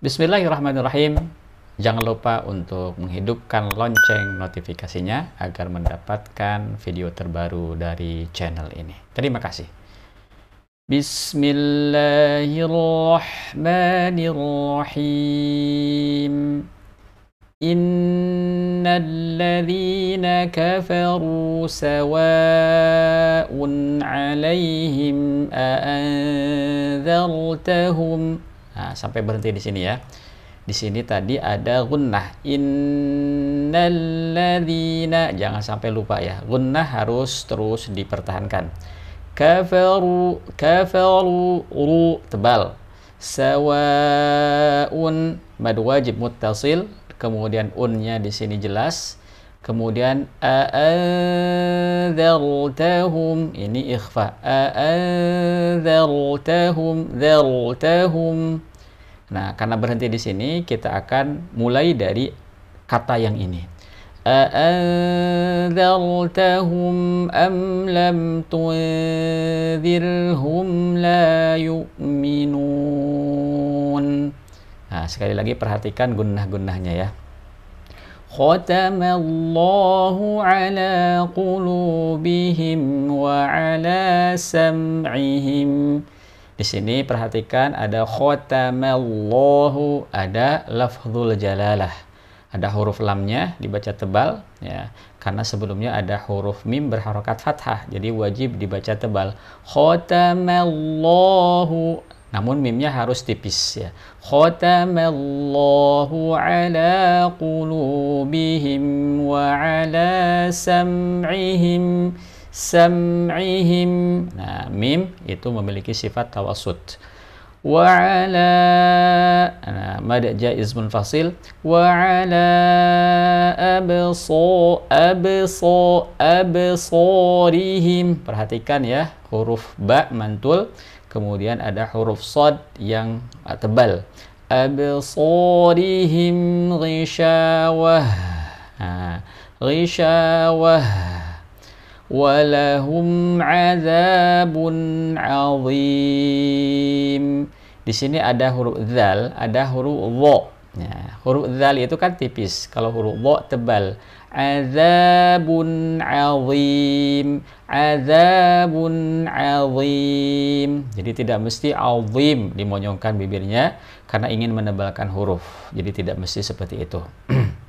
Bismillahirrahmanirrahim. Jangan lupa untuk menghidupkan lonceng notifikasinya agar mendapatkan video terbaru dari channel ini. Terima kasih. Bismillahirrahmanirrahim. Innalladzina kafaru sawa'un 'alaihim a Nah, sampai berhenti di sini ya. Di sini tadi ada gunnah. Innalladzina jangan sampai lupa ya. Gunnah harus terus dipertahankan. Kafaru kafaru ru tebal. Sawaun mad wajib muttasil kemudian unnya di sini jelas kemudian a'adzartahum ini ikhfa a'adzartahum dzartahum Nah, karena berhenti di sini, kita akan mulai dari kata yang ini. أأنذرتهم أم لم تنذرهم لا يؤمنون Nah, sekali lagi perhatikan gunnah gunahnya ya. ختم الله على قلوبهم وعلى سمعهم di sini perhatikan ada khotamallahu, ada lafzul jalalah. Ada huruf lamnya dibaca tebal ya. Karena sebelumnya ada huruf mim berharokat fathah. Jadi wajib dibaca tebal. Khotamallahu. namun mimnya harus tipis ya. Khotamallahu ala qulubihim wa ala sam'ihim sam'ihim. Nah, mim itu memiliki sifat tawasud. Wa ala nah, mad jaiz munfasil wa ala abso abso absarihim. Perhatikan ya, huruf ba mantul, kemudian ada huruf sad yang tebal. Absorihim ghishawah. Nah, ghishawah walahum azabun azim. Di sini ada huruf zal, ada huruf wo. Nah, ya, huruf zal itu kan tipis, kalau huruf wo tebal. Azabun azim, azabun azim. Jadi tidak mesti azim dimonyongkan bibirnya karena ingin menebalkan huruf. Jadi tidak mesti seperti itu.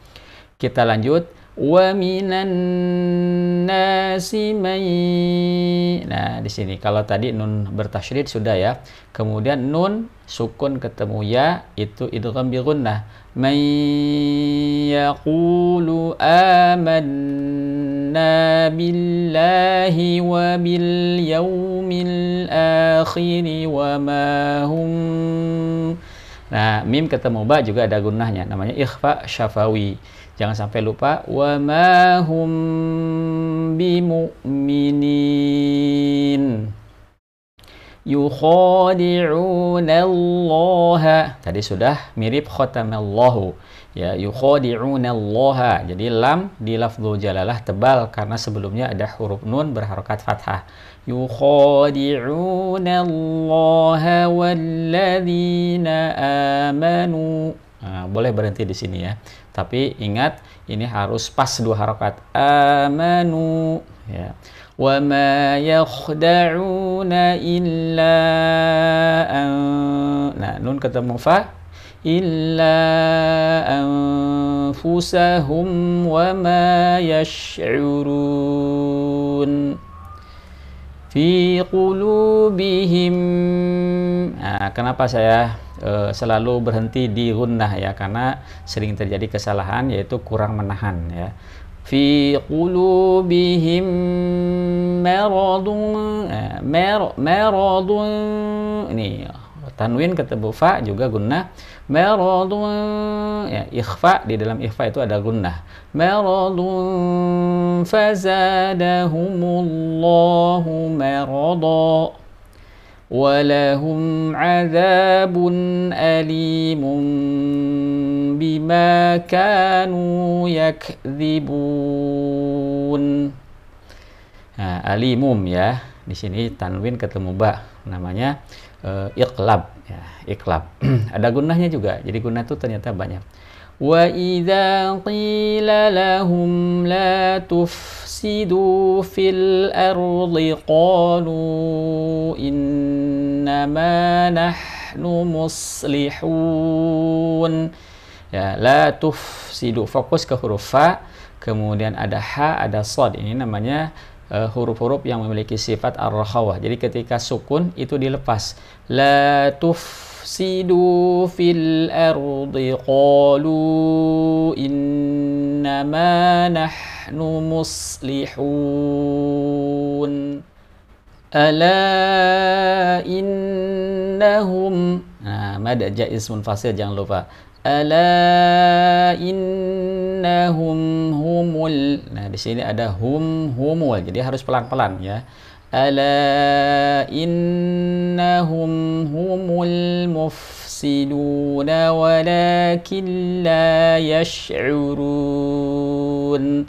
Kita lanjut. وَمِنَ النَّاسِ مَنْ Nah, di sini kalau tadi nun bertasydid sudah ya. Kemudian nun sukun ketemu ya itu idgham bi gunnah. May yaqulu amanna billahi wa bil yaumil akhir wa ma hum Nah, mim ketemu ba juga ada gunanya. namanya ikhfa syafawi. Jangan sampai lupa wa ma hum bimu'minin Yukhadi'unallaha. Tadi sudah mirip khatamallahu. Ya, yukhadi'unallaha. Jadi lam di lafzul jalalah tebal karena sebelumnya ada huruf nun berharokat fathah. يخادعون الله والذين آمنوا nah, boleh berhenti di sini ya tapi ingat ini harus pas dua harokat amanu ya Wa ma yakhda'una illa nah nun ketemu fa illa anfusahum wa ma yash'urun fi qulubihim nah, kenapa saya e, selalu berhenti di gunnah ya karena sering terjadi kesalahan yaitu kurang menahan ya fi qulubihim maradun eh, mar, maradun ini tanwin ketemu fa juga gunnah maradun ya ikhfa di dalam ikhfa itu ada gunnah maradun fazadahumullahu marada ولهم عذاب أليم بما كانوا يكذبون nah, alimum ya di sini tanwin ketemu ba namanya uh, eh, iklab. ya, iklab ada gunanya juga jadi guna itu ternyata banyak wa idza qila lahum la tufsidu fil ardi qalu innama nahnu muslihun ya la tufsidu fokus ke huruf fa kemudian ada ha ada sod ini namanya Eh, huruf-huruf yang memiliki sifat ar-rakhawah. Jadi ketika sukun itu dilepas. La tufsidu fil ardi qalu innama nahnu muslihun. Ala innahum. Nah, mad jaiz munfasil jangan lupa ala innahum humul nah di sini ada hum humul jadi harus pelan-pelan ya ala innahum humul mufsiduna walakin la yash'urun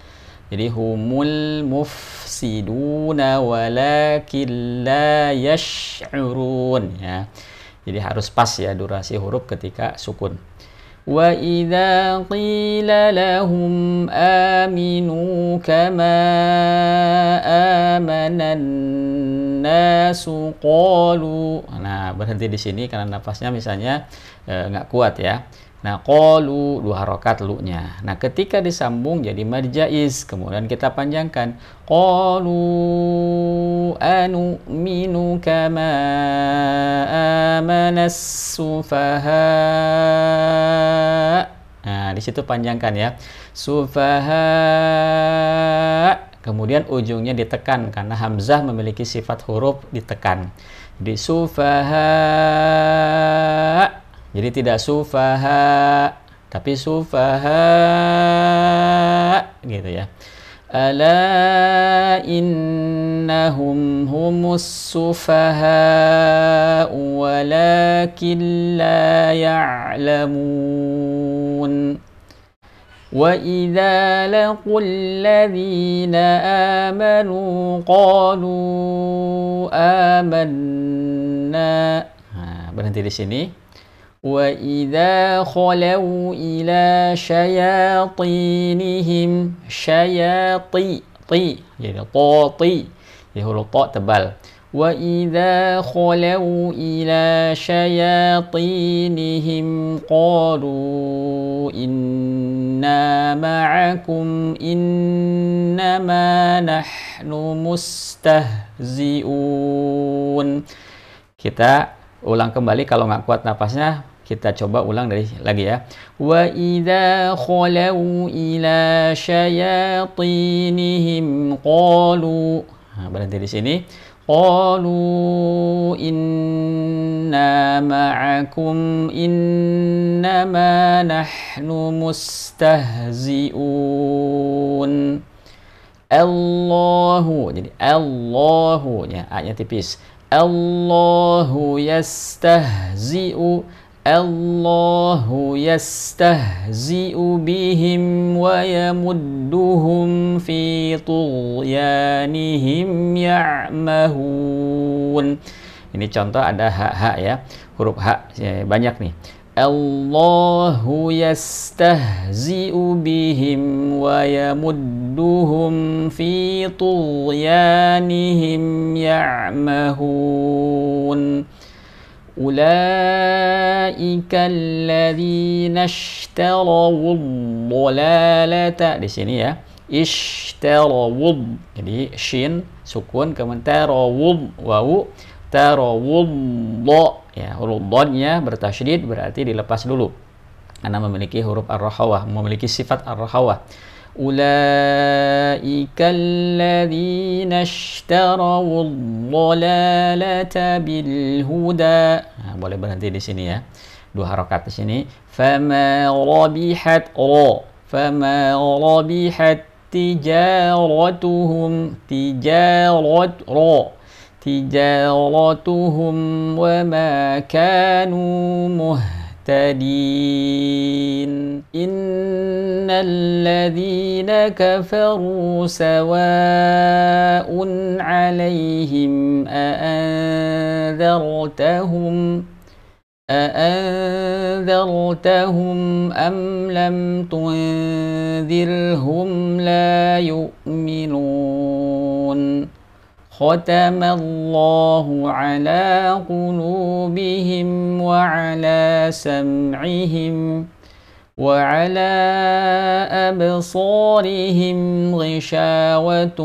jadi humul mufsiduna walakin la yash'urun ya jadi harus pas ya durasi huruf ketika sukun وإذا قيل لهم آمنوا كما آمن الناس قالوا nah berhenti di sini karena nafasnya misalnya eh, nggak eh, kuat ya Nah, kolu dua harokat lu-nya. Nah, ketika disambung jadi marjais, kemudian kita panjangkan anu minu kama amanas sufaha. Nah, di situ panjangkan ya. Sufaha. Kemudian ujungnya ditekan karena hamzah memiliki sifat huruf ditekan. Di sufaha jadi tidak sufaha, tapi sufaha gitu ya. Ala innahum humus sufaha walakin la ya'lamun. وَإِذَا لَقُوا الَّذِينَ آمَنُوا قَالُوا آمَنَّا Nah, berhenti di sini. وإذا خلوا إلى شَيَاطِينِهِمْ syayati ti jadi to ti jadi huruf to tebal wa idza khalau ila syayatinihim qalu inna kita ulang kembali kalau nggak kuat napasnya kita coba ulang dari lagi ya wa idza khalau ila syayatinihim qalu nah, berhenti di sini qalu inna ma'akum innama nahnu mustahzi'un Allahu jadi Allahu ya a-nya tipis Allahu yastahzi'u Allahu yastahzi'u bihim wa yamudduhum fi tughyanihim ya'mahun. Ini contoh ada hak-hak ya, huruf hak ya, banyak nih. Allahu yastahzi'u bihim wa yamudduhum fi tughyanihim ya'mahun. Ulaika alladzina ishtarawu dhalalata di sini ya. ishtarawu Jadi shin sukun kemudian tarawul wawu tarawullah ya huruf dodnya bertasydid berarti dilepas dulu karena memiliki huruf ar-rahawah memiliki sifat ar-rahawah أولئك الذين اشتروا الضلالة بالهدى nah, آه، boleh berhenti di sini ya dua harokat di sini فما ربحت رو فما ربحت تجارتهم تجارت رو تجارتهم وما كانوا مهتدين المهتدين إن الذين كفروا سواء عليهم أأنذرتهم أأنذرتهم أم لم تنذرهم لا يؤمنون ختم الله على قلوبهم وعلى سمعهم وعلى أبصارهم غشاوة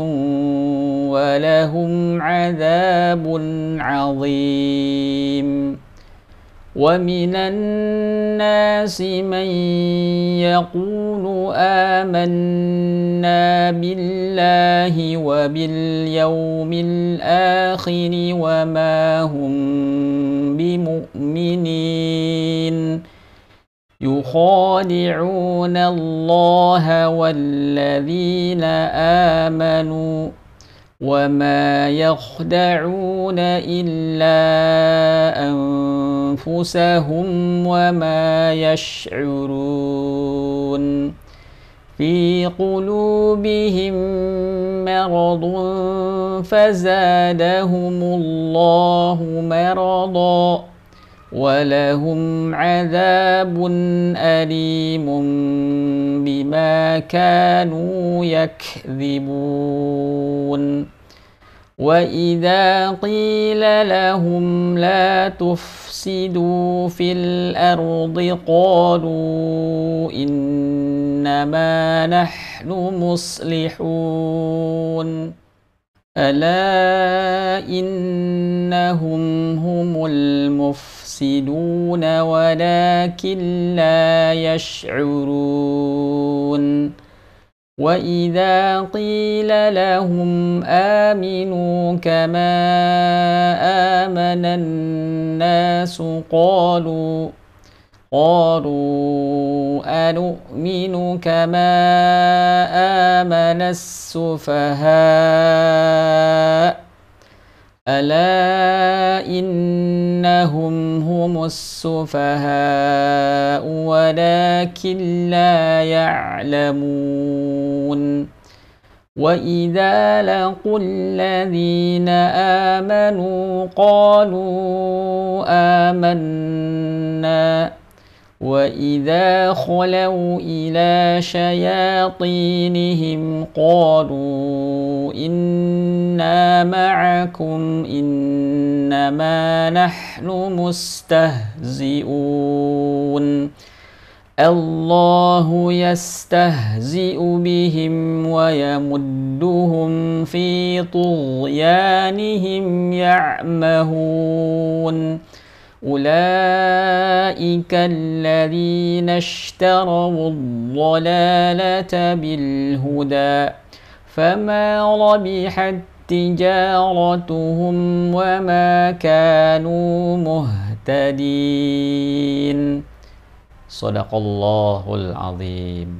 ولهم عذاب عظيم ومن الناس من يقول آمنا بالله وباليوم الآخر وما هم بمؤمنين يخادعون الله والذين آمنوا وما يخدعون إلا أنفسهم وما يشعرون في قلوبهم مرض فزادهم الله مرضاً ولهم عذاب أليم بما كانوا يكذبون وإذا قيل لهم لا تفسدوا في الأرض قالوا إنما نحن مصلحون ألا إنهم هم المفسدون ولكن لا يشعرون وإذا قيل لهم آمنوا كما آمن الناس قالوا قالوا أنؤمن كما آمن السفهاء ألا إنهم هم السفهاء ولكن لا يعلمون وإذا لقوا الذين آمنوا قالوا آمنا وإذا خلوا إلى شياطينهم قالوا إنا معكم إنما نحن مستهزئون الله يستهزئ بهم ويمدهم في طغيانهم يعمهون أولئك الذين اشتروا الضلالة بالهدى فما ربحت تجارتهم وما كانوا مهتدين صدق الله العظيم